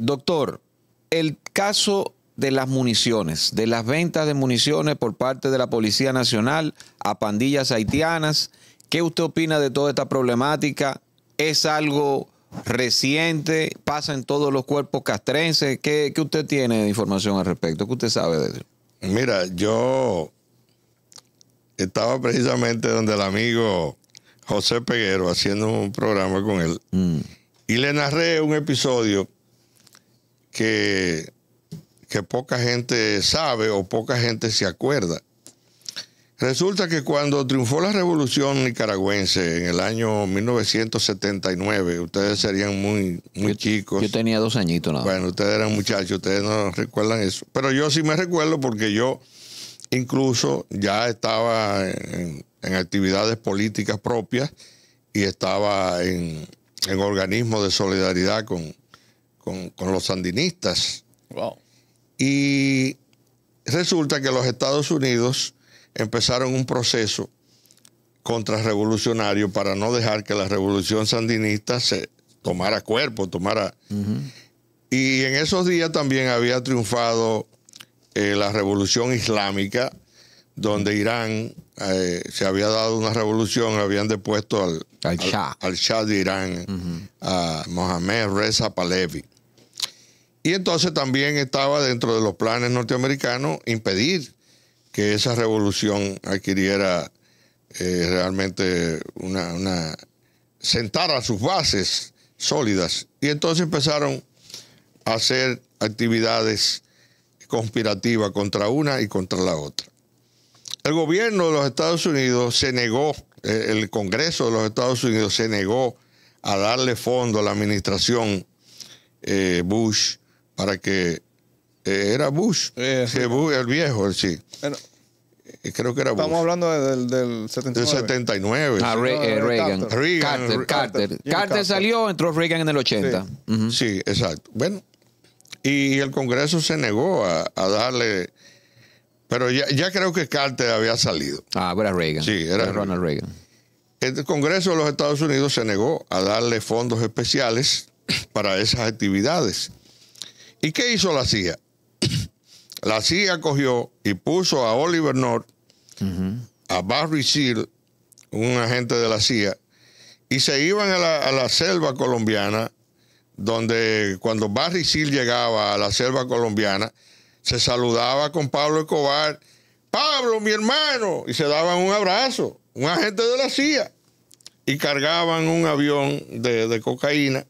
Doctor, el caso de las municiones, de las ventas de municiones por parte de la Policía Nacional a pandillas haitianas, ¿qué usted opina de toda esta problemática? ¿Es algo reciente? ¿Pasa en todos los cuerpos castrenses? ¿Qué, usted tiene de información al respecto? ¿Qué usted sabe de eso? Mira, yo estaba precisamente donde el amigo José Peguero haciendo un programa con él mm. y le narré un episodio que, poca gente sabe o poca gente se acuerda. Resulta que cuando triunfó la revolución nicaragüense en el año 1979, ustedes serían muy, muy chicos. Yo tenía dos añitos nada. Bueno, ustedes eran muchachos, ustedes no recuerdan eso. Pero yo sí me recuerdo porque yo incluso ya estaba en, actividades políticas propias y estaba en, en organismos de solidaridad con, con, los sandinistas. Y resulta que los Estados Unidos empezaron un proceso contrarrevolucionario para no dejar que la revolución sandinista se tomara cuerpo, tomara... Y en esos días también había triunfado eh, la revolución islámica, donde Irán eh, se había dado una revolución, habían depuesto al, al, Shah. de Irán, a Mohamed Reza Pahlavi. Y entonces también estaba dentro de los planes norteamericanos impedir que esa revolución adquiriera eh, realmente una, sentara sus bases sólidas. Y entonces empezaron a hacer actividades conspirativas contra una y contra la otra. El gobierno de los Estados Unidos se negó, eh, el Congreso de los Estados Unidos se negó a darle fondo a la administración eh, Bush para que eh, era Bush, el viejo, sí. Eh, creo que era Bush. Estamos hablando del, 79. Del Reagan. Carter. Carter. salió, entró Reagan en el 80. Sí, exacto. Bueno, y el Congreso se negó a, darle... Pero ya, creo que Carter había salido. Ah, era Reagan. Sí, era, Ronald Reagan. El Congreso de los Estados Unidos se negó a darle fondos especiales para esas actividades. ¿Y qué hizo la CIA? la CIA cogió y puso a Oliver North, a Barry Seal, un agente de la CIA, y se iban a la, selva colombiana, donde cuando Barry Seal llegaba a la selva colombiana, se saludaba con Pablo Escobar, Pablo, mi hermano, y se daban un abrazo, un agente de la CIA, y cargaban un avión de cocaína,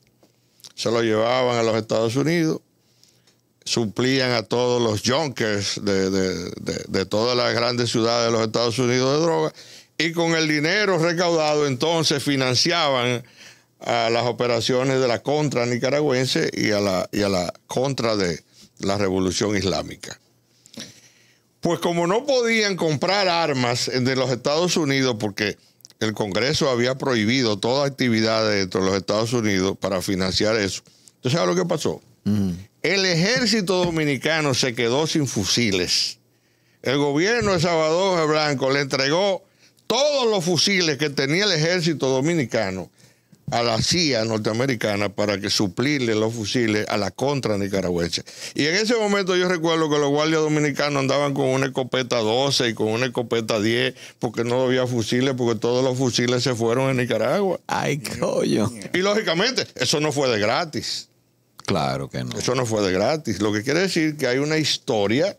se lo llevaban a los Estados Unidos suplían a todos los junkers de, todas las grandes ciudades de los Estados Unidos de droga y con el dinero recaudado entonces financiaban a las operaciones de la contra nicaragüense y a la, la contra de la revolución islámica. Pues como no podían comprar armas de los Estados Unidos porque el Congreso había prohibido toda actividad dentro de los Estados Unidos para financiar eso. Entonces, ¿sabes lo que pasó? El ejército dominicano se quedó sin fusiles. El gobierno de Salvador Blanco le entregó todos los fusiles que tenía el ejército dominicano a la CIA norteamericana para que suplirle los fusiles a la contra nicaragüense. Y en ese momento yo recuerdo que los guardias dominicanos andaban con una escopeta 12 y con una escopeta 10 porque no había fusiles, porque todos los fusiles se fueron a Nicaragua. Ay, coño. Y lógicamente, eso no fue de gratis. Claro que no. Eso no fue de gratis. Lo que quiere decir que hay una historia.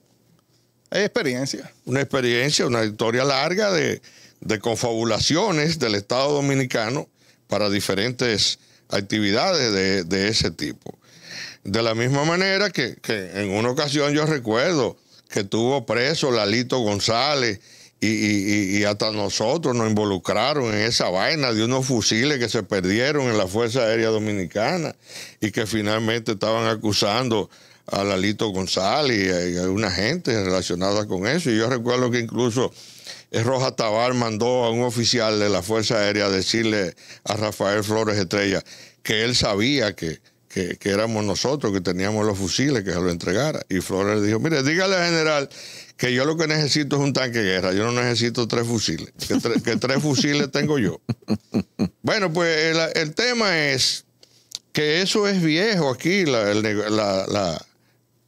Hay experiencia. Una experiencia, una historia larga de, confabulaciones del Estado Dominicano para diferentes actividades de, ese tipo. De la misma manera que, que en una ocasión yo recuerdo que tuvo preso Lalito González y, hasta nosotros nos involucraron en esa vaina de unos fusiles que se perdieron en la Fuerza Aérea Dominicana y que finalmente estaban acusando a Lalito González y a, una gente relacionada con eso. Y yo recuerdo que incluso eh, Roja Tabar mandó a un oficial de la Fuerza Aérea a decirle a Rafael Flores Estrella que él sabía que, que, éramos nosotros que teníamos los fusiles, que se lo entregara. Y Flores dijo, mire, dígale al general que yo lo que necesito es un tanque de guerra, yo no necesito tres fusiles, que, tres fusiles tengo yo. Bueno, pues el, tema es que eso es viejo aquí,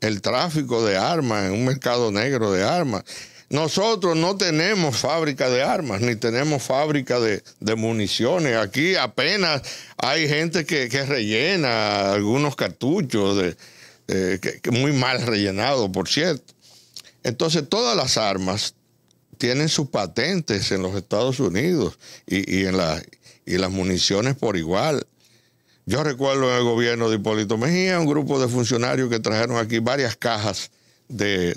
el, tráfico de armas, en un mercado negro de armas. Nosotros no tenemos fábrica de armas, ni tenemos fábrica de, municiones. Aquí apenas hay gente que, rellena algunos cartuchos, de, muy mal rellenados, por cierto. Entonces, todas las armas tienen sus patentes en los Estados Unidos y, las municiones por igual. Yo recuerdo en el gobierno de Hipólito Mejía un grupo de funcionarios que trajeron aquí varias cajas de,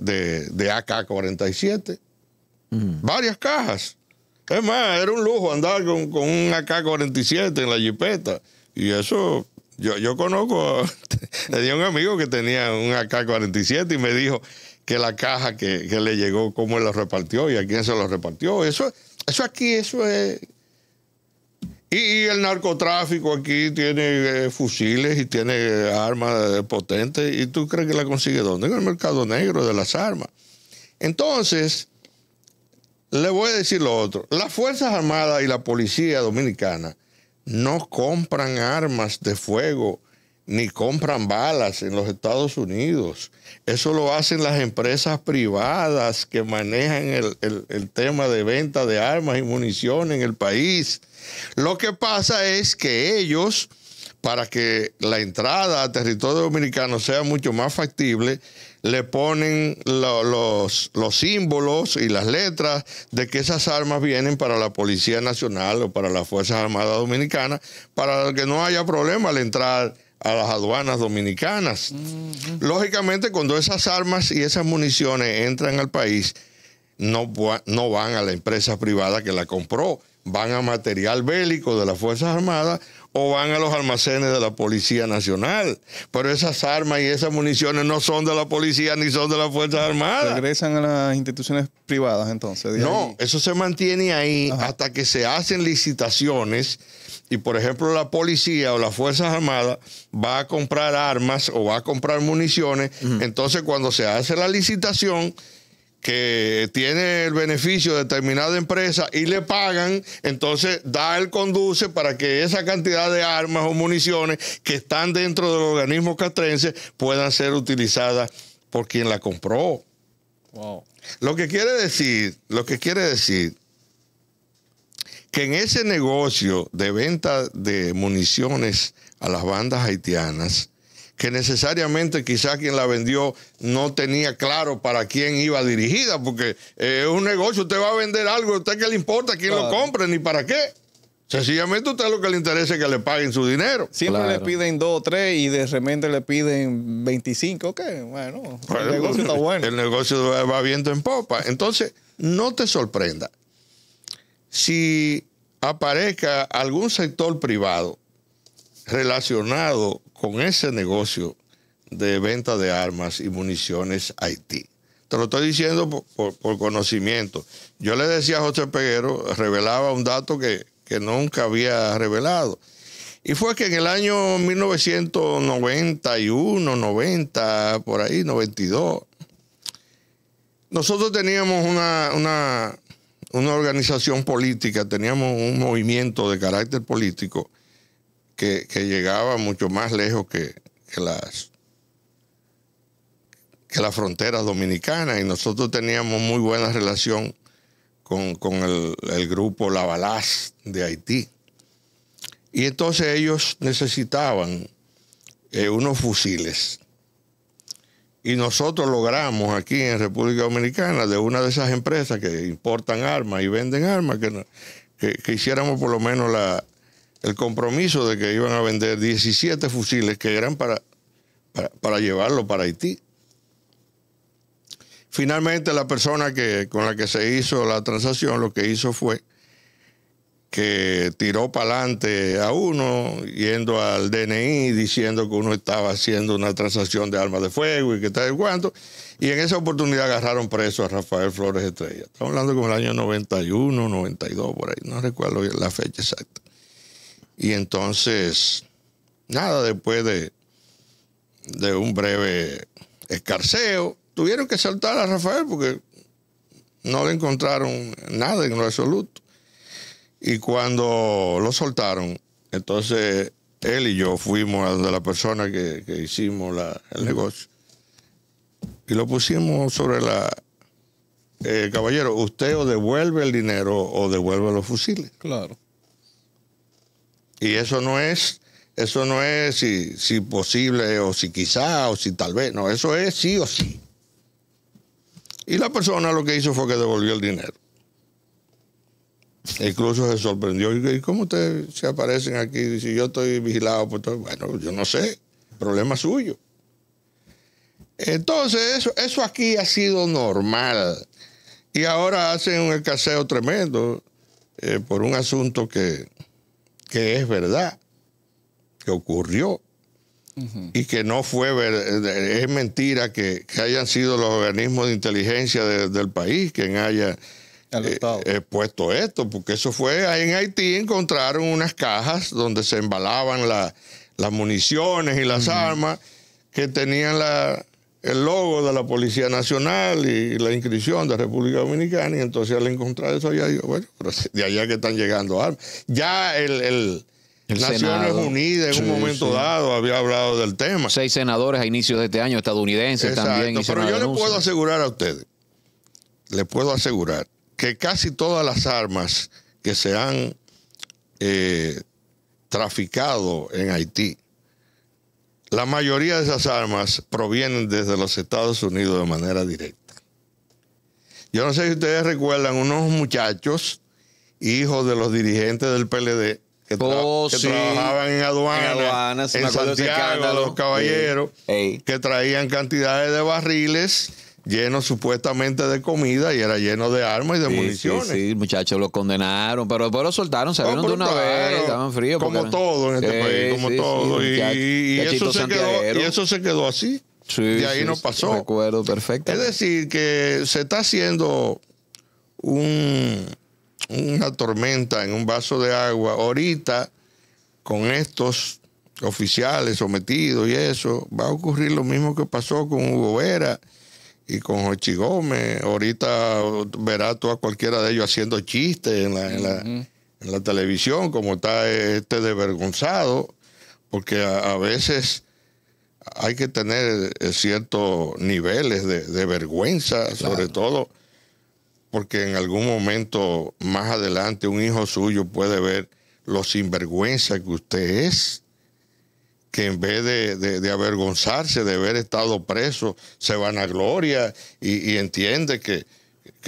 de, AK-47. Mm. Varias cajas. Es más, era un lujo andar con, un AK-47 en la jipeta. Y eso, yo, yo conozco, tenía un amigo que tenía un AK-47 y me dijo, que la caja que, le llegó, cómo lo repartió y a quién se lo repartió. Eso, eso aquí, eso es... Y, el narcotráfico aquí tiene eh, fusiles y tiene eh, armas eh, potentes. ¿Y tú crees que la consigue dónde? En el mercado negro de las armas. Entonces, le voy a decir lo otro. Las Fuerzas Armadas y la Policía Dominicana no compran armas de fuego ni compran balas en los Estados Unidos. Eso lo hacen las empresas privadas que manejan el, tema de venta de armas y municiones en el país. Lo que pasa es que ellos, para que la entrada a territorio dominicano sea mucho más factible, le ponen los, los símbolos y las letras de que esas armas vienen para la Policía Nacional o para las Fuerzas Armadas Dominicanas, para que no haya problema al entrar a las aduanas dominicanas. Lógicamente, cuando esas armas y esas municiones entran al país, no, no van a la empresa privada que la compró, van a material bélico de las Fuerzas Armadas o van a los almacenes de la Policía Nacional. Pero esas armas y esas municiones no son de la policía ni son de las Fuerzas Armadas. Regresan a las instituciones privadas entonces. No, eso se mantiene ahí hasta que se hacen licitaciones y por ejemplo la policía o las Fuerzas Armadas va a comprar armas o va a comprar municiones. Entonces cuando se hace la licitación que tiene el beneficio de determinada empresa y le pagan, entonces da el conduce para que esa cantidad de armas o municiones que están dentro del organismo castrense puedan ser utilizadas por quien la compró. Lo que quiere decir, lo que quiere decir, que en ese negocio de venta de municiones a las bandas haitianas, que necesariamente quizás quien la vendió no tenía claro para quién iba dirigida, porque es eh, un negocio, usted va a vender algo, ¿a usted qué le importa quién lo compre ni para qué? Sencillamente usted lo que le interesa es que le paguen su dinero. Siempre le piden dos o tres y de repente le piden 25. Ok, bueno, el negocio está bueno. El negocio va viendo en popa. Entonces, no te sorprenda si aparezca algún sector privado relacionado con ese negocio de venta de armas y municiones a Haití. Te lo estoy diciendo por, conocimiento. Yo le decía a José Peguero, revelaba un dato que, nunca había revelado. Y fue que en el año 1991, 90, por ahí, 92, nosotros teníamos una, una organización política, teníamos un movimiento de carácter político que, llegaba mucho más lejos que, las que las fronteras dominicanas y nosotros teníamos muy buena relación con, el, grupo Lavalaz de Haití. Y entonces ellos necesitaban eh, unos fusiles. Y nosotros logramos aquí en República Dominicana, de una de esas empresas que importan armas y venden armas, que hiciéramos por lo menos la, el compromiso de que iban a vender 17 fusiles que eran para, para, llevarlo para Haití. Finalmente la persona que, con la que se hizo la transacción lo que hizo fue que tiró para adelante a uno yendo al DNI diciendo que uno estaba haciendo una transacción de armas de fuego y que tal y cuanto. Y en esa oportunidad agarraron preso a Rafael Flores Estrella. Estamos hablando como el año 91, 92, por ahí, no recuerdo la fecha exacta. Y entonces, nada, después de, de un breve escarceo, tuvieron que saltar a Rafael porque no le encontraron nada en lo absoluto. Y cuando lo soltaron, entonces él y yo fuimos a la persona que, hicimos el negocio y lo pusimos sobre la... Eh, caballero, usted o devuelve el dinero o devuelve los fusiles. Claro. Y eso no es, eso no es si, si posible o si quizá o si tal vez, no, eso es sí o sí. Y la persona lo que hizo fue que devolvió el dinero. E incluso se sorprendió. ¿Y cómo ustedes se aparecen aquí? Si yo estoy vigilado pues Bueno, yo no sé. Problema suyo. Entonces, eso, aquí ha sido normal. Y ahora hacen un escaseo tremendo eh, por un asunto que, que es verdad, que ocurrió. Y que no fue, es mentira que, hayan sido los organismos de inteligencia del país quien haya expuesto eh, eh, puesto esto, porque eso fue, ahí en Haití encontraron unas cajas donde se embalaban las municiones y las armas que tenían la, el logo de la Policía Nacional y la inscripción de República Dominicana, y entonces al encontrar eso ya digo, bueno, de allá que están llegando armas. Ya el, el, Naciones Unidas en un momento dado había hablado del tema. Seis senadores a inicios de este año estadounidenses también. Y pero yo le puedo asegurar a ustedes, le puedo asegurar que casi todas las armas que se han eh, traficado en Haití, la mayoría de esas armas provienen desde los Estados Unidos de manera directa. Yo no sé si ustedes recuerdan unos muchachos, hijos de los dirigentes del PLD, que, oh, trabajaban en aduanas, en, Santiago, los caballeros, que traían cantidades de barriles lleno supuestamente de comida y era lleno de armas y de municiones. Sí, muchachos, lo condenaron, pero después lo soltaron, Se de una vez, estaban fríos. Como todo en este país, como todo. y, eso se quedó, así. y ahí no pasó. Recuerdo perfecto. Es decir, que se está haciendo una tormenta en un vaso de agua. Ahorita, con estos oficiales sometidos y eso, va a ocurrir lo mismo que pasó con Hugo Vera y con Jochi Gómez. Ahorita verás tú a cualquiera de ellos haciendo chistes en la, televisión, como está este desvergonzado, porque a, veces hay que tener eh, ciertos niveles de, vergüenza, sobre todo porque en algún momento más adelante un hijo suyo puede ver lo sinvergüenza que usted es que en vez de, avergonzarse de haber estado preso, se van a gloria y, entiende que,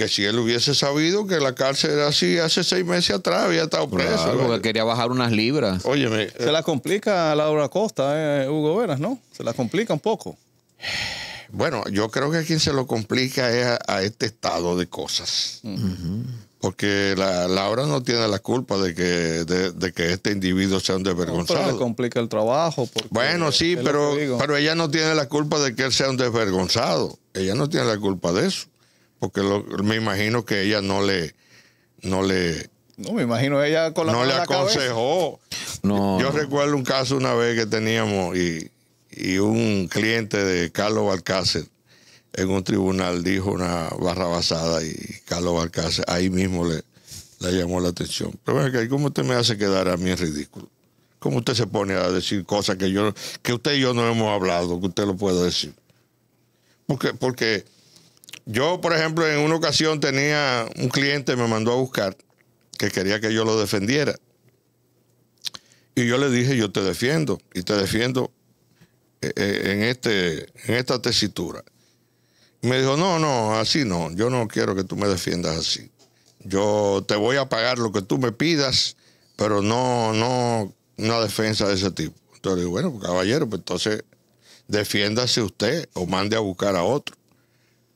si él hubiese sabido que la cárcel era así hace seis meses atrás, había estado preso. porque quería bajar unas libras. Óyeme. Se la complica a Laura Costa, eh, Hugo Veras, ¿no? Se la complica un poco. Bueno, yo creo que quien se lo complica es a, este estado de cosas. Mm. Porque la, Laura no tiene la culpa de que, de, que este individuo sea un desvergonzado. No, le complica el trabajo. Bueno, sí, pero, pero ella no tiene la culpa de que él sea un desvergonzado. Ella no tiene la culpa de eso. Porque me imagino que ella no le, no le, me imagino ella con la No le aconsejó. No. Yo recuerdo un caso una vez que teníamos y, y un cliente de Carlos Balcácer en un tribunal dijo una barra basada y Carlos Balcácer ahí mismo le, llamó la atención. Pero bueno, ¿cómo usted me hace quedar a mí en ridículo? ¿Cómo usted se pone a decir cosas que yo, que usted y yo no hemos hablado, que usted lo puede decir? Porque, porque yo, por ejemplo, en una ocasión tenía un cliente me mandó a buscar que quería que yo lo defendiera. Y yo le dije, yo te defiendo, y te defiendo eh, eh, en, este, en esta tesitura me dijo, no, no, así no, yo no quiero que tú me defiendas así. Yo te voy a pagar lo que tú me pidas, pero no, no una defensa de ese tipo. Entonces digo, bueno, caballero, pues entonces defiéndase usted o mande a buscar a otro.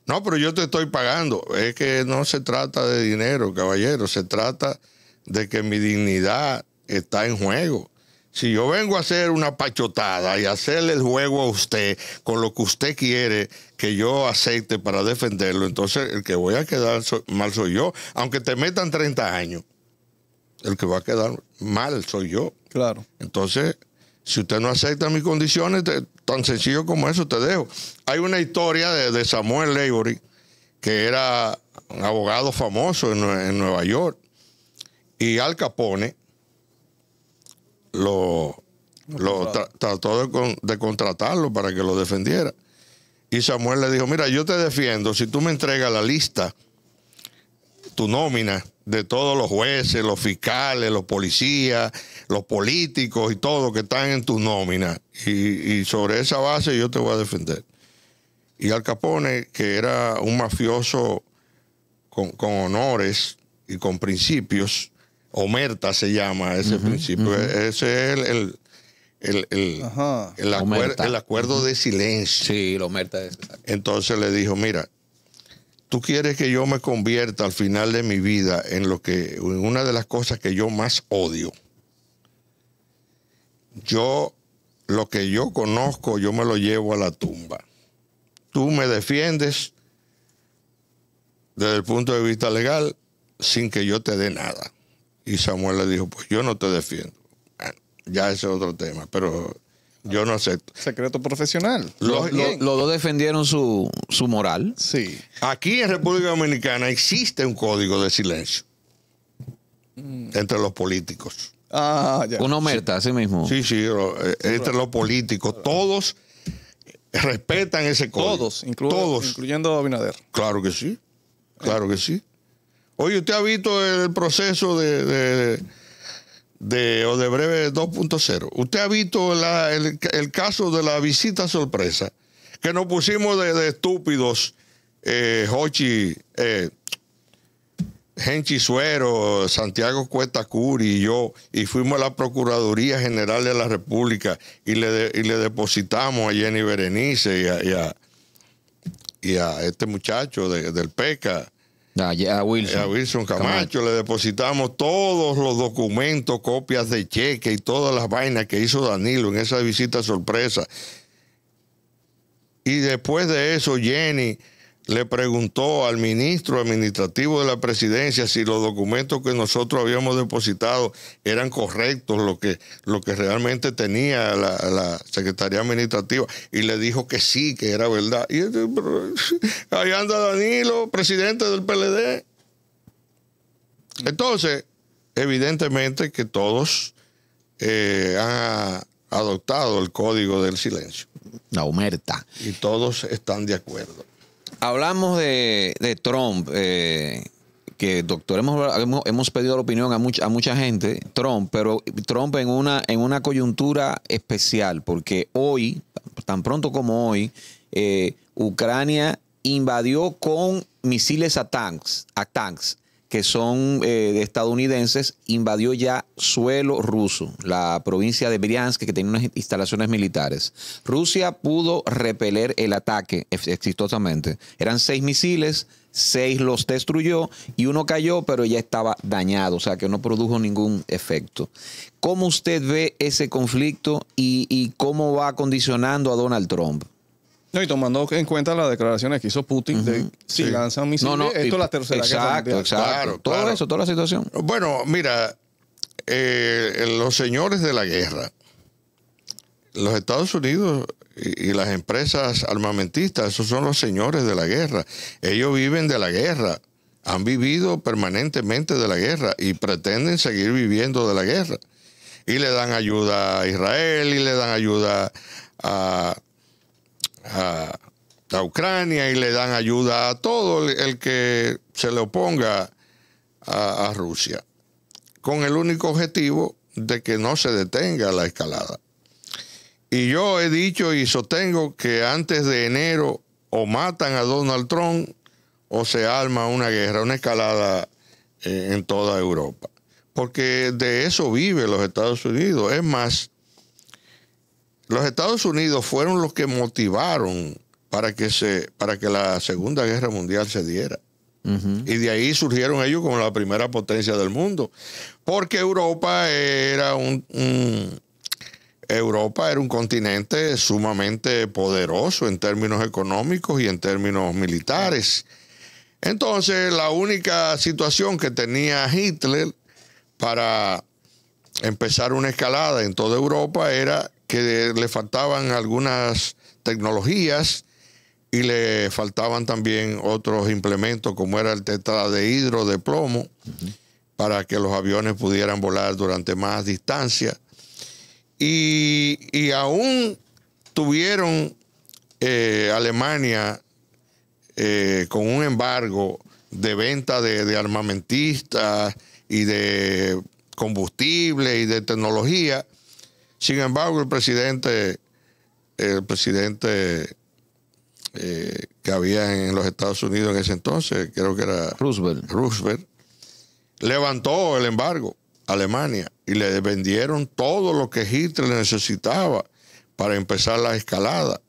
No, pero yo te estoy pagando. Es que no se trata de dinero, caballero, se trata de que mi dignidad está en juego si yo vengo a hacer una pachotada y hacerle el juego a usted con lo que usted quiere que yo acepte para defenderlo, entonces el que voy a quedar mal soy yo, aunque te metan 30 años. El que va a quedar mal soy yo. Claro. Entonces, si usted no acepta mis condiciones, tan sencillo como eso, te dejo. Hay una historia de, Samuel Legory, que era un abogado famoso en, en Nueva York, y Al Capone lo, trató de, con de, contratarlo para que lo defendiera. Y Samuel le dijo, mira, yo te defiendo si tú me entregas la lista, tu nómina de todos los jueces, los fiscales, los policías, los políticos y todo que están en tu nómina. Y, sobre esa base yo te voy a defender. Y Al Capone, que era un mafioso con honores y con principios, Omerta se llama ese principio. E-, ese es el, el acuerdo de silencio. Sí, lo merta Entonces le dijo, mira, tú quieres que yo me convierta al final de mi vida en lo que, en una de las cosas que yo más odio. Yo, lo que yo conozco, yo me lo llevo a la tumba. Tú me defiendes desde el punto de vista legal sin que yo te dé nada. Y Samuel le dijo, pues yo no te defiendo. ya ese es otro tema, pero yo no acepto. Secreto profesional. Los, dos defendieron su, su, moral. Sí. Aquí en República Dominicana existe un código de silencio mm. entre los políticos. Ah, ya. Uno merta, sí. así mismo. Sí, sí, eh, entre los políticos. Todos respetan ese código. Todos, incluyendo. Todos. incluyendo Abinader. Claro que sí. Claro que sí. Oye, ¿usted ha visto el proceso de, de, de Odebrecht 2.0? ¿Usted ha visto el, caso de la visita sorpresa? Que nos pusimos de, estúpidos, eh, Hochi, eh, Genchi Suero, Santiago Cuesta y yo, y fuimos a la Procuraduría General de la República y le, depositamos a Jenny Berenice y a, y a, este muchacho del PECA, a Wilson. Camacho. Camacho, le depositamos todos los documentos, copias de cheque y todas las vainas que hizo Danilo en esa visita sorpresa. Y después de eso, Jenny le preguntó al ministro administrativo de la presidencia si los documentos que nosotros habíamos depositado eran correctos, lo que, lo que realmente tenía la, la Secretaría Administrativa, y le dijo que sí, que era verdad. Y este, ahí anda Danilo, presidente del PLD. Entonces, evidentemente que todos eh, han adoptado el código del silencio. La humerta. Y todos están de acuerdo hablamos de, Trump, eh, que doctor, hemos, hemos, pedido la opinión a mucha, a mucha gente, Trump, pero Trump en una, en una coyuntura especial, porque hoy, tan pronto como hoy, eh, Ucrania invadió con misiles a tanks, a tanks que son eh, estadounidenses, invadió ya suelo ruso, la provincia de Briansk, que tenía unas instalaciones militares. Rusia pudo repeler el ataque exitosamente. Eran seis misiles, seis los destruyó y uno cayó, pero ya estaba dañado, o sea que no produjo ningún efecto. ¿Cómo usted ve ese conflicto y, y cómo va condicionando a Donald Trump? No, y tomando en cuenta las declaraciones que hizo Putin de si lanzan misiles, no, no, esto es la tercera exacto, Exacto, Todo eso, toda la situación. Bueno, mira, eh, los señores de la guerra, los Estados Unidos y, las empresas armamentistas, esos son los señores de la guerra. Ellos viven de la guerra, han vivido permanentemente de la guerra y pretenden seguir viviendo de la guerra. Y le dan ayuda a Israel y le dan ayuda a a, Ucrania y le dan ayuda a todo el, que se le oponga a, Rusia, con el único objetivo de que no se detenga la escalada. Y yo he dicho y sostengo que antes de enero o matan a Donald Trump o se arma una guerra, una escalada eh, en toda Europa. Porque de eso vive los Estados Unidos. Es más, los Estados Unidos fueron los que motivaron para que, se, para que la Segunda Guerra Mundial se diera. Y de ahí surgieron ellos como la primera potencia del mundo. Porque Europa era un, Europa era un continente sumamente poderoso en términos económicos y en términos militares. Entonces, la única situación que tenía Hitler para empezar una escalada en toda Europa era que le faltaban algunas tecnologías y le faltaban también otros implementos como era el tetra de hidro de plomo para que los aviones pudieran volar durante más distancia. Y, aún tuvieron eh, Alemania eh, con un embargo de venta de, de armamentistas y de combustible y de tecnología sin embargo, el presidente, el presidente eh, que había en los Estados Unidos en ese entonces, creo que era Roosevelt. levantó el embargo a Alemania y le vendieron todo lo que Hitler necesitaba para empezar la escalada.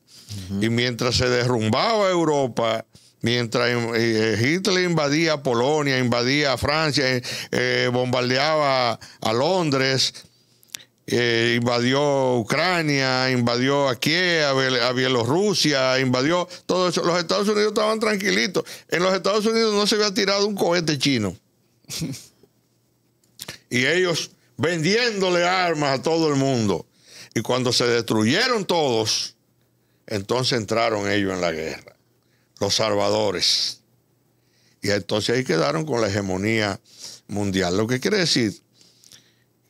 Y mientras se derrumbaba Europa, mientras eh, Hitler invadía Polonia, invadía Francia, eh, bombardeaba a Londres, eh, invadió Ucrania, invadió a Kiev, a Bielorrusia, invadió todo eso. Los Estados Unidos estaban tranquilitos. En los Estados Unidos no se había tirado un cohete chino. y ellos vendiéndole armas a todo el mundo. Y cuando se destruyeron todos, entonces entraron ellos en la guerra, los salvadores. Y entonces ahí quedaron con la hegemonía mundial. Lo que quiere decir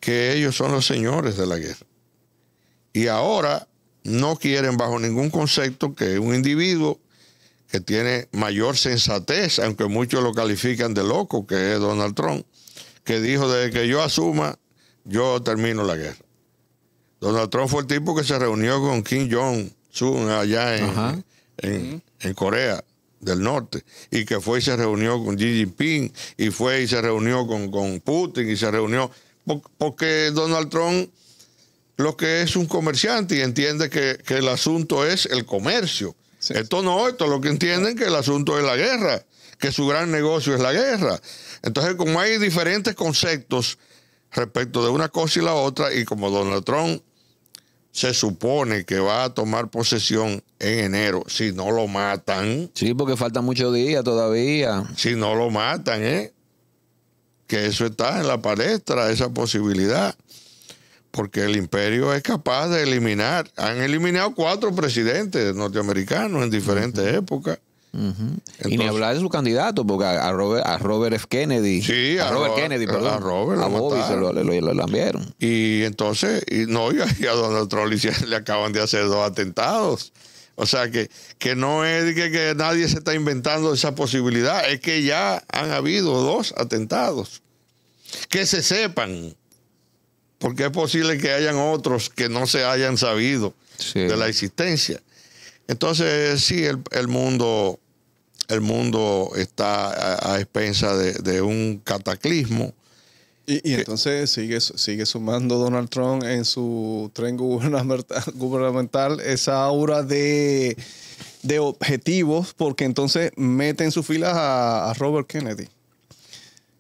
que ellos son los señores de la guerra. Y ahora no quieren bajo ningún concepto que un individuo que tiene mayor sensatez, aunque muchos lo califican de loco, que es Donald Trump, que dijo desde que yo asuma, yo termino la guerra. Donald Trump fue el tipo que se reunió con Kim Jong-un allá en, en, Corea del Norte, y que fue y se reunió con Xi Jinping, y fue y se reunió con, con Putin, y se reunió porque Donald Trump lo que es un comerciante y entiende que, el asunto es el comercio. Esto no, esto lo que entienden que el asunto es la guerra, que su gran negocio es la guerra. Entonces, como hay diferentes conceptos respecto de una cosa y la otra, y como Donald Trump se supone que va a tomar posesión en enero, si no lo matan. Sí, porque falta muchos días todavía. Si no lo matan, ¿eh? que eso está en la palestra, esa posibilidad, porque el imperio es capaz de eliminar, han eliminado cuatro presidentes norteamericanos en diferentes épocas. y ni hablar de su candidato, porque a Robert, F. Kennedy, sí, a, Robert Kennedy, perdón, a, Robert a Bobby se lo, enviaron. Y entonces, y no, y a, Donald Trump le acaban de hacer dos atentados. O sea que, no es que, nadie se está inventando esa posibilidad, es que ya han habido dos atentados. Que se sepan, porque es posible que hayan otros que no se hayan sabido de la existencia. Entonces, sí, el, el mundo, el mundo está a, a expensa de, de, un cataclismo y, entonces sigue, sigue sumando Donald Trump en su tren gubernamental, esa aura de, de objetivos, porque entonces mete en sus filas a Robert Kennedy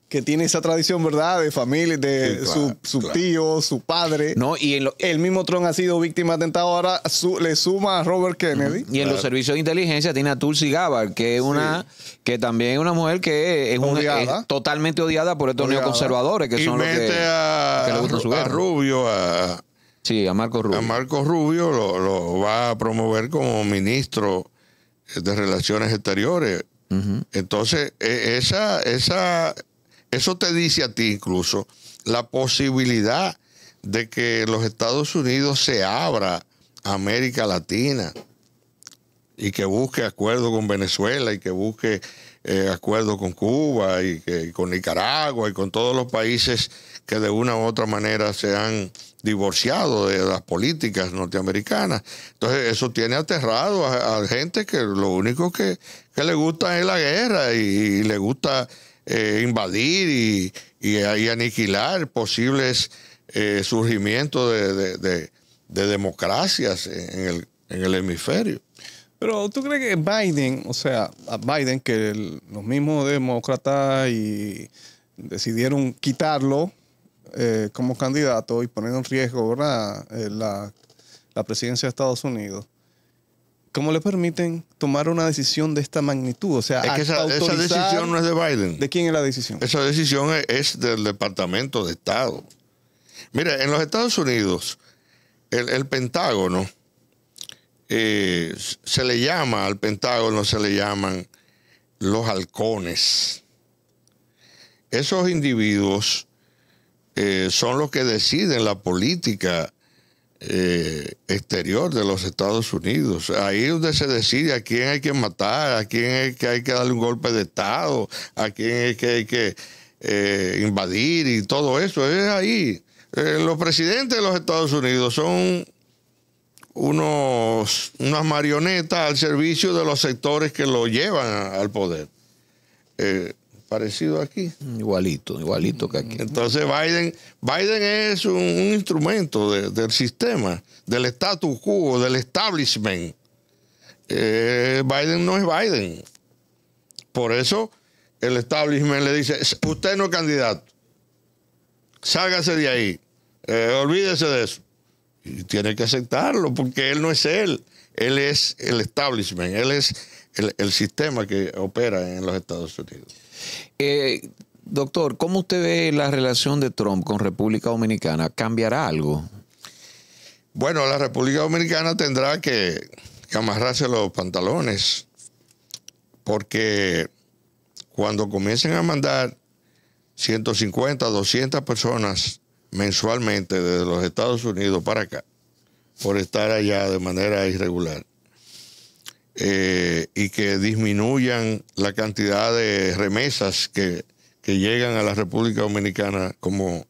que tiene esa tradición, ¿verdad? De familia, de su, tío, su padre. No, y el mismo Trump ha sido víctima de atentado, ahora le suma a Robert Kennedy. Y en los servicios de inteligencia tiene a Tulsi Gabbard, que es una que también es una mujer que es, un, totalmente odiada por estos neoconservadores que son los que, a, Rubio, a, sí, a Marco Rubio. A Marcos Rubio lo, va a promover como ministro de Relaciones Exteriores. Entonces, e, esa, esa eso te dice a ti incluso la posibilidad de que los Estados Unidos se abra a América Latina y que busque acuerdo con Venezuela y que busque eh, acuerdo con Cuba y, con Nicaragua y con todos los países que de una u otra manera se han divorciado de las políticas norteamericanas. Entonces eso tiene aterrado a, gente que lo único que, le gusta es la guerra y le gusta eh, invadir y, aniquilar posibles eh, surgimientos de, democracias en el, en el hemisferio. Pero tú crees que Biden, o sea, Biden, que los mismos demócratas y decidieron quitarlo eh, como candidato y poner en riesgo ¿verdad? la, presidencia de Estados Unidos, ¿Cómo le permiten tomar una decisión de esta magnitud? O sea, es que esa, decisión no es de Biden. ¿De quién es la decisión? Esa decisión es del Departamento de Estado. Mira, en los Estados Unidos, el, Pentágono, eh, se le llama al Pentágono, se le llaman los halcones. Esos individuos eh, son los que deciden la política eh, exterior de los Estados Unidos. Ahí es donde se decide a quién hay que matar, a quién es que, hay que darle un golpe de Estado, a quién es que, hay que eh, invadir y todo eso. Es ahí. Eh, los presidentes de los Estados Unidos son unos, unas marionetas al servicio de los sectores que lo llevan al poder parecido aquí. Igualito, igualito que aquí. Entonces Biden, Biden es un, instrumento del sistema, del status quo, del establishment. Eh, Biden no es Biden. Por eso el establishment le dice, usted no es candidato, sálgase de ahí, eh, olvídese de eso. Y tiene que aceptarlo porque él no es él, él es el establishment, él es el sistema que opera en los Estados Unidos. Eh, doctor, ¿cómo usted ve la relación de Trump con República Dominicana? ¿Cambiará algo? Bueno, la República Dominicana tendrá que, que amarrarse los pantalones, porque cuando comiencen a mandar 150, 200 personas mensualmente desde los Estados Unidos para acá, por estar allá de manera irregular, eh, y que disminuyan la cantidad de remesas que, llegan a la República Dominicana como,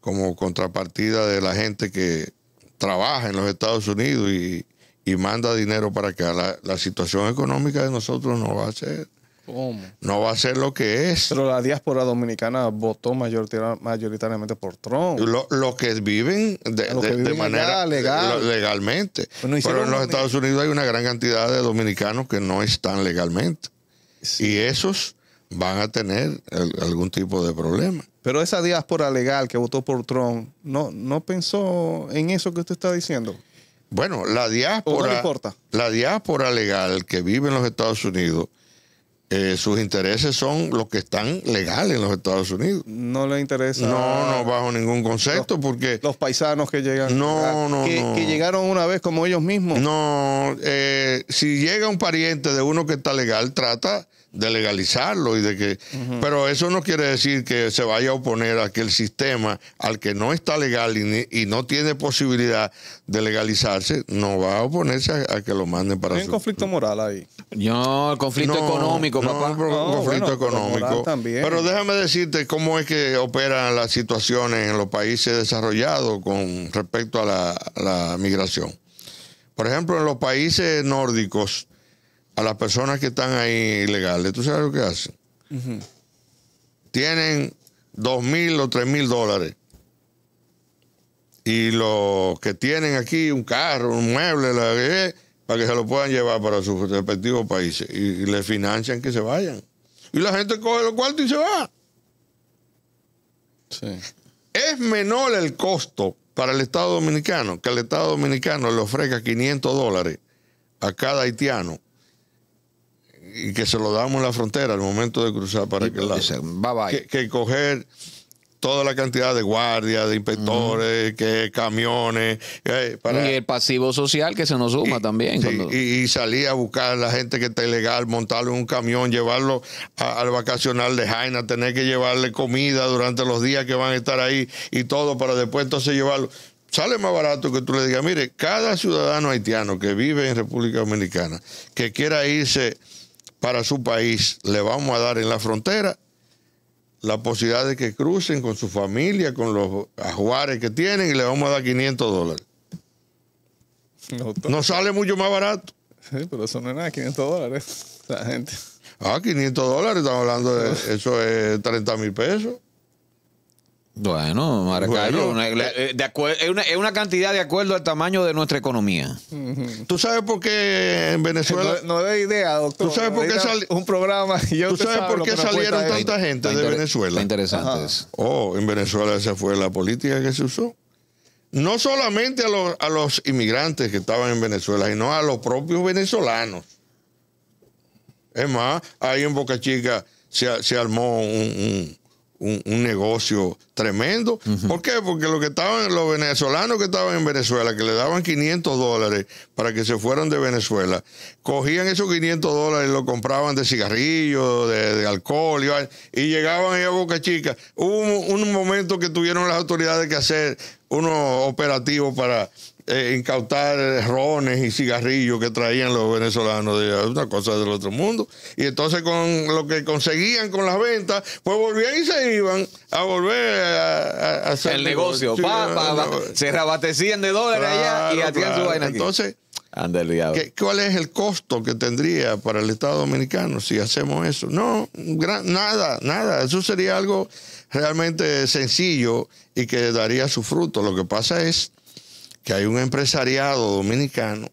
como contrapartida de la gente que trabaja en los Estados Unidos y, manda dinero para acá. La, la situación económica de nosotros no va a ser no va a ser lo que es. Pero la diáspora dominicana votó mayoritariamente por Trump. Los que viven de, manera legal. legalmente. Pero en los Estados Unidos hay una gran cantidad de dominicanos que no están legalmente. Y esos van a tener algún tipo de problema. Pero esa diáspora legal que votó por Trump, ¿no, no pensó en eso que usted está diciendo? Bueno, la diáspora, la diáspora legal que vive en los Estados Unidos eh, sus intereses son los que están legales en los Estados Unidos. No le interesa. No, no, bajo ningún concepto, porque. Los paisanos que llegan. Ah, no, que, llegaron una vez como ellos mismos. No, eh, si llega un pariente de uno que está legal, trata de legalizarlo y de que. Pero eso no quiere decir que se vaya a oponer a que el sistema al que no está legal y, no tiene posibilidad de legalizarse, no va a oponerse a, que lo manden para. Hay un conflicto moral ahí. No, el conflicto económico un conflicto económico. Pero déjame decirte cómo es que operan las situaciones en los países desarrollados con respecto a la, migración. Por ejemplo, en los países nórdicos, a las personas que están ahí ilegales, ¿tú sabes lo que hacen? Tienen dos mil o tres mil dólares. Y los que tienen aquí un carro, un mueble, la eh, para que se lo puedan llevar para sus respectivos países y, le financian que se vayan. Y la gente coge los cuartos y se va. Es menor el costo para el Estado Dominicano que el Estado Dominicano le ofrezca 500 dólares a cada haitiano y que se lo damos en la frontera al momento de cruzar para que la... Que, que coger toda la cantidad de guardias, de inspectores, camiones. Eh, y el pasivo social que se nos suma también. y, salir a buscar a la gente que está ilegal, montarlo en un camión, llevarlo al vacacional de Jaina, tener que llevarle comida durante los días que van a estar ahí y todo para después entonces llevarlo. Sale más barato que tú le digas, mire, cada ciudadano haitiano que vive en República Dominicana, que quiera irse para su país, le vamos a dar en la frontera la posibilidad de que crucen con su familia, con los ajuares que tienen, y le vamos a dar 500 dólares. No, sale mucho más barato. Sí, pero eso no es nada, 500 dólares. Ah, 500 dólares, estamos hablando de. Eso es 30 mil pesos. Bueno, Maracayo, eh, eh, es, una, una, cantidad de acuerdo al tamaño de nuestra economía. ¿Tú sabes por qué en Venezuela? No, doy idea, doctor. ¿Tú sabes por qué un programa? Y ¿Tú sabes por qué salieron tanta gente de Venezuela? interesante. Eso. Oh, en Venezuela esa fue la política que se usó. No solamente a los, a los inmigrantes que estaban en Venezuela, sino a los propios venezolanos. Es más, ahí en Boca Chica se, se armó un un, negocio tremendo. ¿Por qué? Porque lo que estaban, los venezolanos que estaban en Venezuela, que le daban 500 dólares para que se fueran de Venezuela, cogían esos 500 dólares y lo compraban de cigarrillos, de, alcohol, y, llegaban ahí a Boca Chica. Hubo un, un momento que tuvieron las autoridades que hacer unos operativos para eh, incautar rones y cigarrillos que traían los venezolanos, de una cosa del otro mundo. Y entonces con lo que conseguían con las ventas, pues volvían y se iban a volver a, hacer... El negocio, pa, se rabatecían de dólares allá y hacían su vaina Entonces, ¿Cuál es el costo que tendría para el Estado dominicano si hacemos eso? No, nada, nada. Eso sería algo realmente sencillo y que daría su fruto. Lo que pasa es que hay un empresariado dominicano,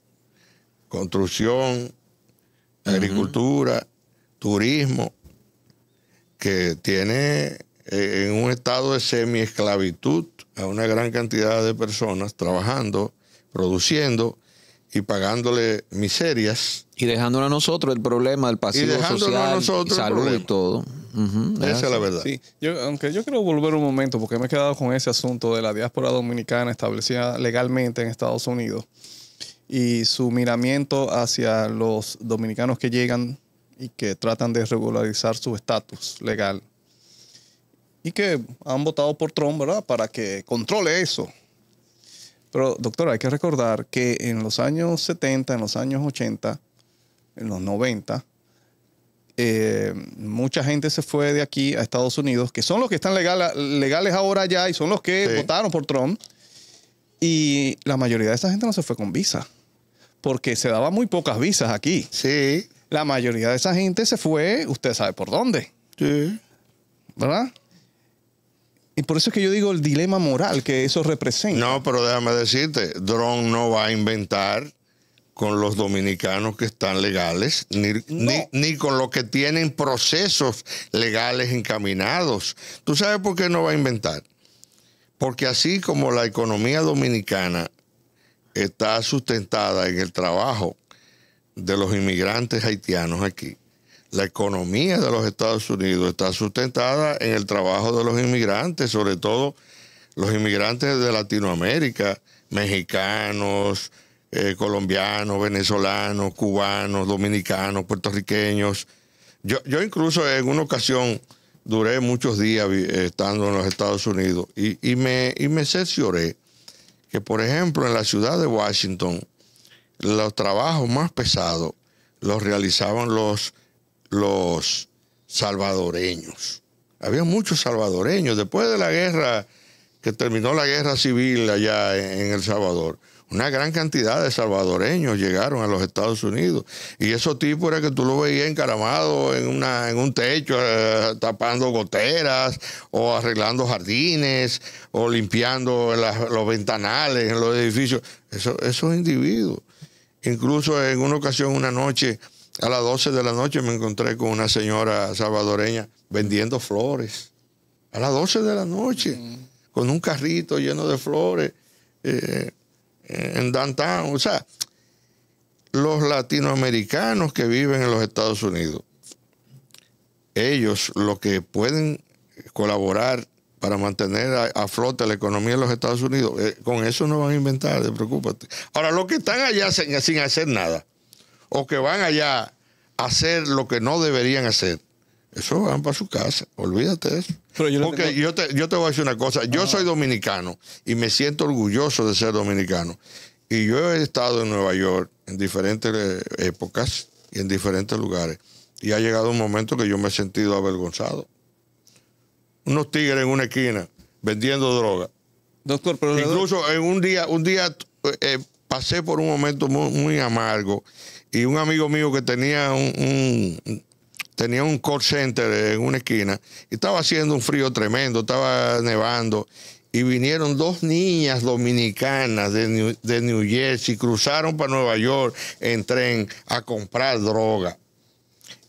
construcción, agricultura, turismo, que tiene eh, en un estado de semi-esclavitud a una gran cantidad de personas trabajando, produciendo, y pagándole miserias. Y dejándole a nosotros el problema del pasivo y social, a salud y todo. Esa es la verdad. aunque yo quiero volver un momento, porque me he quedado con ese asunto de la diáspora dominicana establecida legalmente en Estados Unidos y su miramiento hacia los dominicanos que llegan y que tratan de regularizar su estatus legal. Y que han votado por Trump, ¿verdad? Para que controle eso. Pero, doctor, hay que recordar que en los años 70, en los años 80, en los 90, eh, mucha gente se fue de aquí a Estados Unidos, que son los que están legales ahora ya y son los que votaron por Trump. Y la mayoría de esa gente no se fue con visa, porque se daban muy pocas visas aquí. Sí. La mayoría de esa gente se fue, usted sabe por dónde. Sí. ¿Verdad? Y por eso es que yo digo el dilema moral que eso representa. No, pero déjame decirte, Dron no va a inventar con los dominicanos que están legales, ni, ni, con los que tienen procesos legales encaminados. ¿Tú sabes por qué no va a inventar? Porque así como la economía dominicana está sustentada en el trabajo de los inmigrantes haitianos aquí, la economía de los Estados Unidos está sustentada en el trabajo de los inmigrantes, sobre todo los inmigrantes de Latinoamérica, mexicanos, eh, colombianos, venezolanos, cubanos, dominicanos, puertorriqueños. Yo, incluso en una ocasión duré muchos días eh, estando en los Estados Unidos y, me, y me cercioré que, por ejemplo, en la ciudad de Washington, los trabajos más pesados los realizaban los los salvadoreños. Había muchos salvadoreños. Después de la guerra, que terminó la guerra civil allá en El Salvador, una gran cantidad de salvadoreños llegaron a los Estados Unidos. Y esos tipos era que tú lo veías encaramado en, una, en un techo, eh, tapando goteras, o arreglando jardines, o limpiando los ventanales en los edificios. Eso, esos individuos. Incluso en una ocasión, una noche, a las 12 de la noche me encontré con una señora salvadoreña vendiendo flores. A las 12 de la noche, mm. con un carrito lleno de flores eh, eh, en downtown. O sea, los latinoamericanos que viven en los Estados Unidos, ellos lo que pueden colaborar para mantener a, flote la economía de los Estados Unidos, eh, con eso no van a inventar, preocúpate. Ahora, los que están allá sin hacer nada o que van allá a hacer lo que no deberían hacer. Eso van para su casa, olvídate de eso. yo yo, te, voy a decir una cosa, yo ah. soy dominicano y me siento orgulloso de ser dominicano. Y yo he estado en Nueva York en diferentes eh, épocas y en diferentes lugares. Y ha llegado un momento que yo me he sentido avergonzado. Unos tigres en una esquina vendiendo droga. Doctor, pero... Incluso en un día, un día eh, eh, pasé por un momento muy amargo y un amigo mío que tenía un, tenía un call center en una esquina y estaba haciendo un frío tremendo, estaba nevando y vinieron dos niñas dominicanas de New, de Jersey, cruzaron para Nueva York en tren a comprar droga.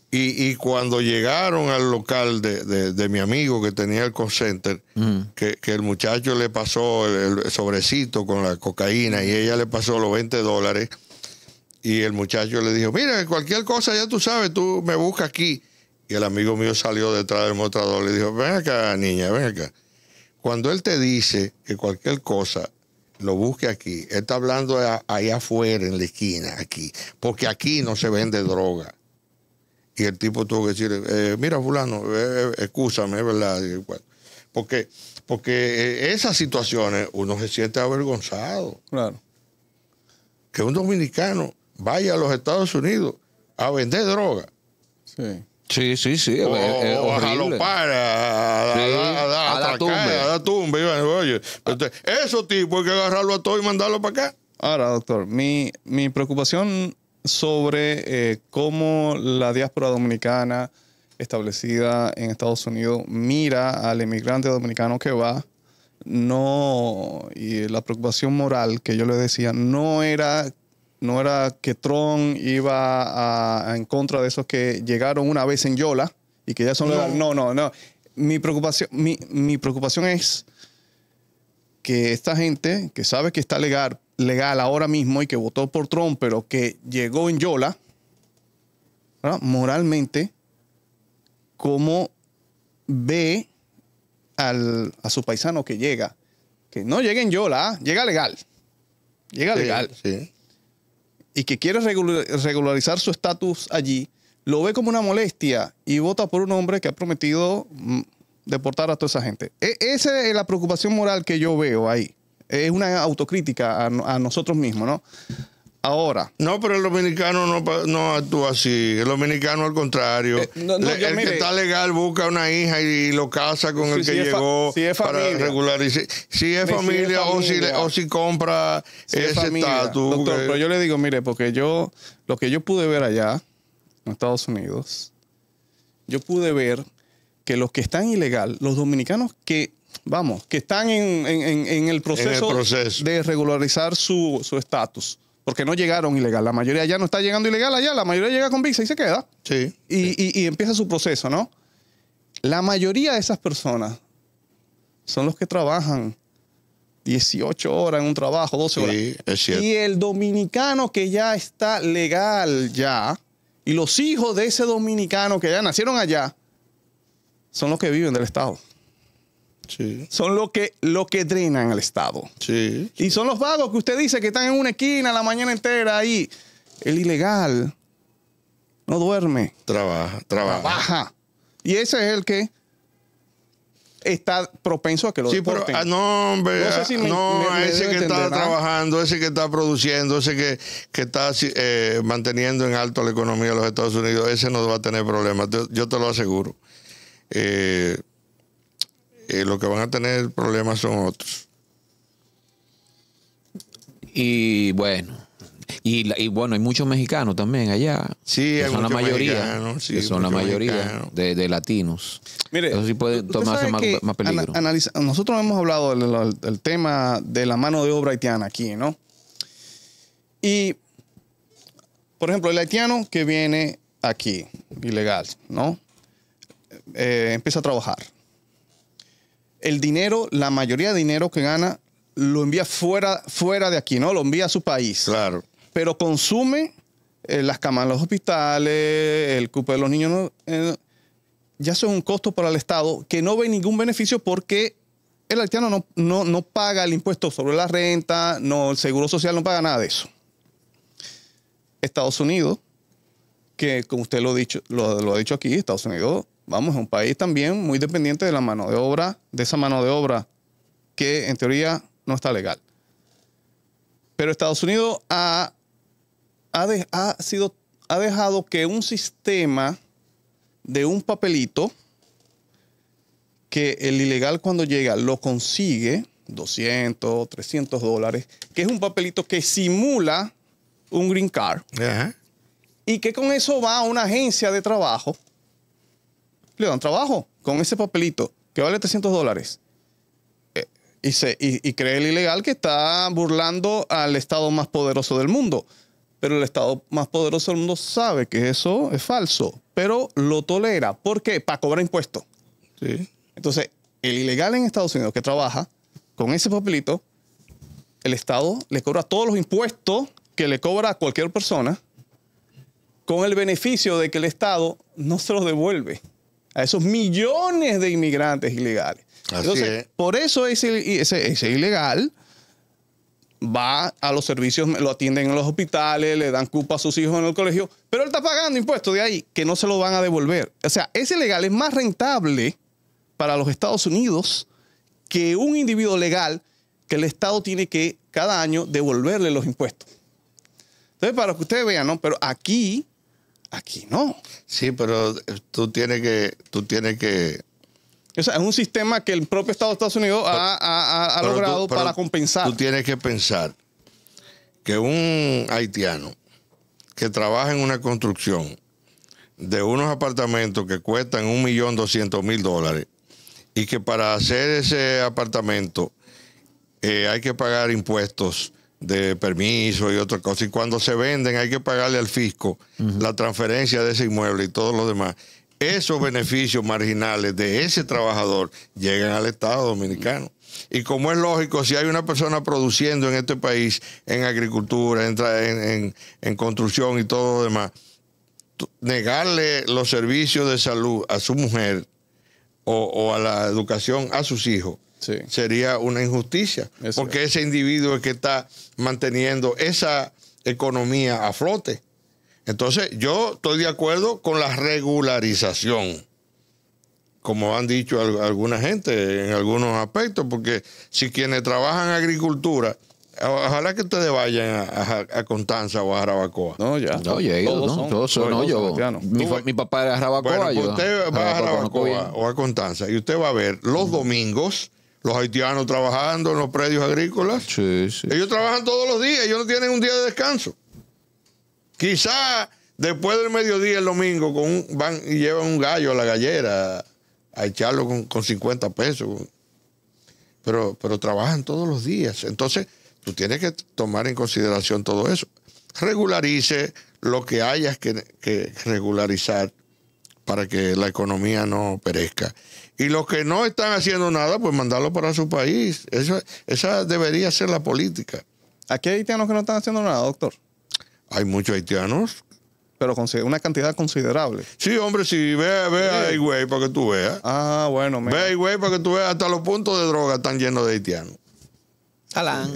Y, cuando llegaron al local de, mi amigo que tenía el call center, que, el muchacho le pasó el, el sobrecito con la cocaína y ella le pasó los 20 dólares, y el muchacho le dijo, mira, cualquier cosa ya tú sabes, tú me buscas aquí. Y el amigo mío salió detrás del mostrador. Le dijo, ven acá, niña, ven acá. Cuando él te dice que cualquier cosa lo busque aquí, él está hablando allá afuera, en la esquina, aquí. Porque aquí no se vende droga. Y el tipo tuvo que decir, eh, mira, fulano, eh, eh excúsame, ¿verdad? Porque, porque eh, esas situaciones uno se siente avergonzado. Claro. Que un dominicano vaya a los Estados Unidos a vender droga. Sí. Sí, sí, sí. O, es o a la tumba. A la tumba. Ah. hay que agarrarlo a todo y mandarlo para acá. Ahora, doctor, mi, mi preocupación sobre eh, cómo la diáspora dominicana establecida en Estados Unidos mira al emigrante dominicano que va, no, y la preocupación moral que yo le decía, no era no era que Trump iba en contra de esos que llegaron una vez en Yola y que ya son... No, no, no. no. Mi, preocupación, mi, preocupación es que esta gente que sabe que está legal, legal ahora mismo y que votó por Trump, pero que llegó en Yola, moralmente, cómo ve a su paisano que llega. Que no llegue en Yola, ah, llega legal. Llega legal. sí y que quiere regularizar su estatus allí, lo ve como una molestia y vota por un hombre que ha prometido mm, deportar a toda esa gente. E-, esa es la preocupación moral que yo veo ahí. Es una autocrítica a nosotros mismos, ¿no? Ahora. No, pero el dominicano no, actúa así. El dominicano al contrario. Eh, el que está legal busca una hija y, lo casa con el que llegó si es para regularizar. Si es familia, o, si compra ese estatus. pero yo le digo, mire, porque yo, lo que yo pude ver allá, en Estados Unidos, yo pude ver que los que están ilegal, los dominicanos que vamos, que están en, el, proceso de regularizar su estatus porque no llegaron ilegal. La mayoría ya no está llegando ilegal allá, la mayoría llega con visa y se queda. Sí. Y, y empieza su proceso, ¿no? La mayoría de esas personas son los que trabajan 18 horas en un trabajo, 12 horas. Sí, es cierto. Y el dominicano que ya está legal ya, y los hijos de ese dominicano que ya nacieron allá, son los que viven del Estado. Son los que, lo que drenan al Estado. y son los vagos que usted dice que están en una esquina la mañana entera ahí. El ilegal no duerme. Trabaja, trabaja. Y ese es el que está propenso a que lo sí, ah, no, hombre. No, ah, ese que está trabajando, ese que está produciendo, ese que, está eh, manteniendo en alto la economía de los Estados Unidos, ese no va a tener problemas, yo te lo aseguro. Eh, eh, los que van a tener problemas son otros. Y bueno, y, bueno, hay muchos mexicanos también allá. Sí, hay son la mayoría. son la mayoría de, latinos. Mire, Eso sí puede tomarse más, peligro. nosotros hemos hablado del, tema de la mano de obra haitiana aquí, ¿no? Y, por ejemplo, el haitiano que viene aquí, ilegal, ¿no? Eh, empieza a trabajar el dinero, la mayoría de dinero que gana, lo envía fuera, fuera de aquí, ¿no? Lo envía a su país. Claro. Pero consume eh, las camas en los hospitales, el cupo de los niños. Eh, ya son un costo para el Estado que no ve ningún beneficio porque el haitiano no, no, no paga el impuesto sobre la renta, no, el seguro social no paga nada de eso. Estados Unidos, que como usted lo, dicho, lo ha dicho aquí, Estados Unidos vamos a un país también muy dependiente de la mano de obra, de esa mano de obra que en teoría no está legal. Pero Estados Unidos ha, sido, ha dejado que un sistema de un papelito que el ilegal cuando llega lo consigue, 200, 300 dólares, que es un papelito que simula un green card. Y que con eso va a una agencia de trabajo le dan trabajo con ese papelito que vale 300 dólares. Eh, y, se, cree el ilegal que está burlando al Estado más poderoso del mundo. Pero el Estado más poderoso del mundo sabe que eso es falso, pero lo tolera. ¿Por qué? Para cobrar impuestos. Entonces, el ilegal en Estados Unidos que trabaja con ese papelito, el Estado le cobra todos los impuestos que le cobra a cualquier persona con el beneficio de que el Estado no se los devuelve a esos millones de inmigrantes ilegales. Entonces, por eso ese, ese, ilegal va a los servicios, lo atienden en los hospitales, le dan culpa a sus hijos en el colegio, pero él está pagando impuestos de ahí que no se lo van a devolver. O sea, ese ilegal es más rentable para los Estados Unidos que un individuo legal que el Estado tiene que cada año devolverle los impuestos. Entonces, para que ustedes vean, ¿no? Pero aquí Aquí no. Sí, pero eh, tú tienes que, tú tienes que es un sistema que el propio Estado de Estados Unidos ha, logrado para compensar. Tú tienes que pensar que un haitiano que trabaja en una construcción de unos apartamentos que cuestan un millón doscientos mil dólares y que para hacer ese apartamento eh, hay que pagar impuestos de permiso y otras cosas. Y cuando se venden hay que pagarle al fisco la transferencia de ese inmueble y todo lo demás. Esos beneficios marginales de ese trabajador llegan al Estado dominicano. Y como es lógico, si hay una persona produciendo en este país, en agricultura, en, en, construcción y todo lo demás, negarle los servicios de salud a su mujer o a la educación a sus hijos, sería una injusticia, porque ese individuo es que está manteniendo esa economía a flote. Entonces, yo estoy de acuerdo con la regularización, como han dicho alguna gente en algunos aspectos, porque si quienes trabajan en agricultura, Ojalá que ustedes vayan a, Contanza Constanza o a Jarabacoa. No, ya. No, yo ¿no? yo, mi, papá era Jarabacoa. Bueno, usted va a Jarabacoa, o a Constanza y usted va a ver los domingos los haitianos trabajando en los predios agrícolas. Sí, sí. Ellos trabajan todos los días, ellos no tienen un día de descanso. Quizá después del mediodía el domingo con van y llevan un gallo a la gallera a echarlo con, 50 pesos. Pero, pero trabajan todos los días. Entonces, tú tienes que tomar en consideración todo eso. Regularice lo que hayas que regularizar para que la economía no perezca. Y los que no están haciendo nada, pues mandarlo para su país. Eso, esa debería ser la política. ¿Aquí hay haitianos que no están haciendo nada, doctor? Hay muchos haitianos. Pero una cantidad considerable. Sí, hombre, sí, ve, ve a güey, para que tú veas. Ah, bueno. Mira. Ve a para que tú veas. Hasta los puntos de droga están llenos de haitianos. Alan.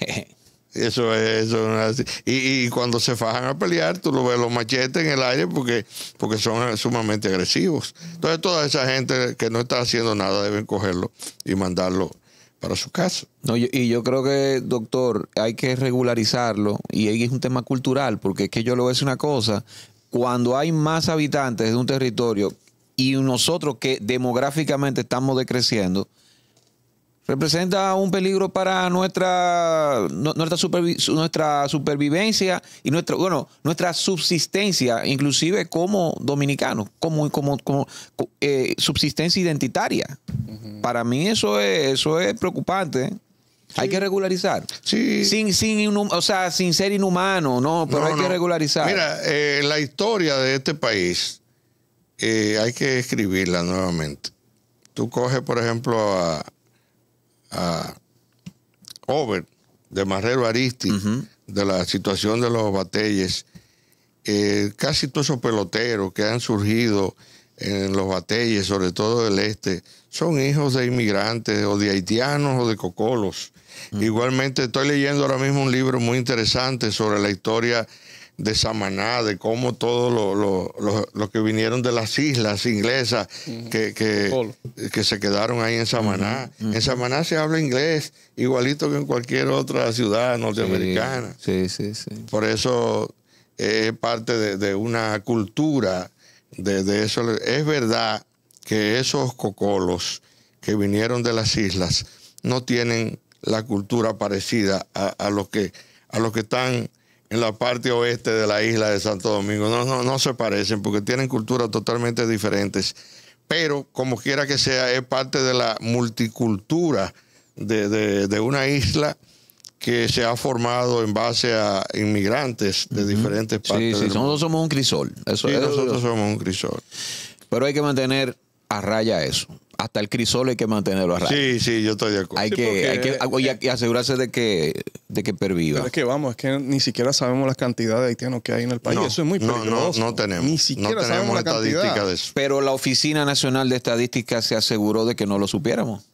Eso es, eso y, cuando se fajan a pelear, tú lo ves los machetes en el aire porque, porque son sumamente agresivos. Entonces toda esa gente que no está haciendo nada deben cogerlo y mandarlo para su casa. No, y yo creo que, doctor, hay que regularizarlo y es un tema cultural, porque es que yo lo voy a decir una cosa, cuando hay más habitantes de un territorio y nosotros que demográficamente estamos decreciendo, representa un peligro para nuestra, nuestra, nuestra supervivencia y nuestra, bueno, nuestra subsistencia, inclusive como dominicanos, como, como, como eh, subsistencia identitaria. Para mí eso es, eso es preocupante. Hay que regularizar. Sí. Sin, sin, o sea, sin ser inhumano, no, pero hay que regularizar. Mira, eh, la historia de este país eh, hay que escribirla nuevamente. Tú coges, por ejemplo, a, Over, de Marrero Aristi, de la situación de los batelles, eh, casi todos esos peloteros que han surgido en los batelles, sobre todo del este, son hijos de inmigrantes o de haitianos o de cocolos. Mm. Igualmente estoy leyendo ahora mismo un libro muy interesante sobre la historia de Samaná, de cómo todos los que vinieron de las islas inglesas que, que, se quedaron ahí en Samaná. En Samaná se habla inglés igualito que en cualquier otra ciudad norteamericana. Sí, sí, sí. Por eso es parte de, una cultura de, eso. Es verdad que esos cocolos que vinieron de las islas no tienen la cultura parecida a, que, a los que están en la parte oeste de la isla de Santo Domingo. No, no, no se parecen porque tienen culturas totalmente diferentes. Pero como quiera que sea, es parte de la multicultura de, una isla que se ha formado en base a inmigrantes de diferentes partes. Sí, sí, nosotros somos un crisol. sí, nosotros somos un crisol. Pero hay que mantener a raya eso hasta el crisol hay que mantenerlo a Sí, sí, yo estoy de acuerdo. Hay que, hay que ah, asegurarse de que, de que perviva. Pero es que vamos, es que ni siquiera sabemos la cantidad de haitianos que hay en el país. No, eso es muy peligroso. No, no, tenemos. Ni siquiera no tenemos la estadística de eso. Pero la Oficina Nacional de Estadística se aseguró de que no lo supiéramos.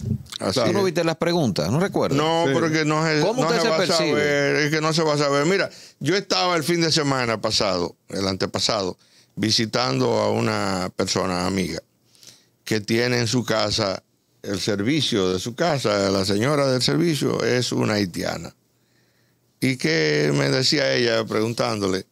Así ¿Tú no viste las preguntas? No recuerdo. No, porque no es, ¿Cómo usted se, va percibe? a saber. Es que no se va a saber. Mira, yo estaba el fin de semana pasado, el antepasado, visitando a una persona amiga que tiene en su casa el servicio de su casa, la señora del servicio es una haitiana. Y que me decía ella preguntándole,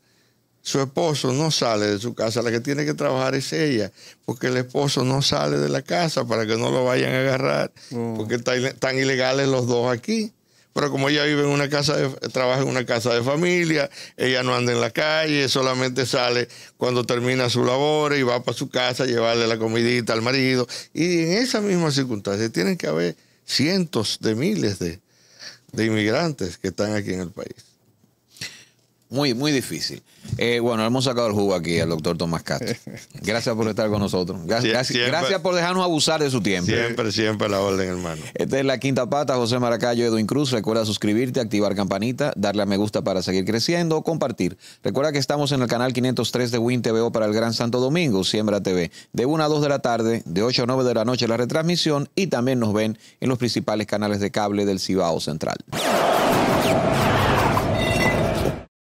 su esposo no sale de su casa, la que tiene que trabajar es ella, porque el esposo no sale de la casa para que no lo vayan a agarrar, oh. porque están, están ilegales los dos aquí pero como ella vive en una casa, de, trabaja en una casa de familia, ella no anda en la calle, solamente sale cuando termina su labor y va para su casa a llevarle la comidita al marido. Y en esa misma circunstancia tienen que haber cientos de miles de inmigrantes que están aquí en el país. Muy, muy difícil. Eh, bueno, hemos sacado el jugo aquí al doctor Tomás Castro. Gracias por estar con nosotros. Gracias, por dejarnos abusar de su tiempo. Siempre, siempre la orden, hermano. Esta es la quinta pata, José Maracayo, Edwin Cruz. Recuerda suscribirte, activar campanita, darle a me gusta para seguir creciendo, compartir. Recuerda que estamos en el canal 503 de Win TVO para el Gran Santo Domingo, Siembra TV, de 1 a 2 de la tarde, de 8 a 9 de la noche la retransmisión y también nos ven en los principales canales de cable del Cibao Central.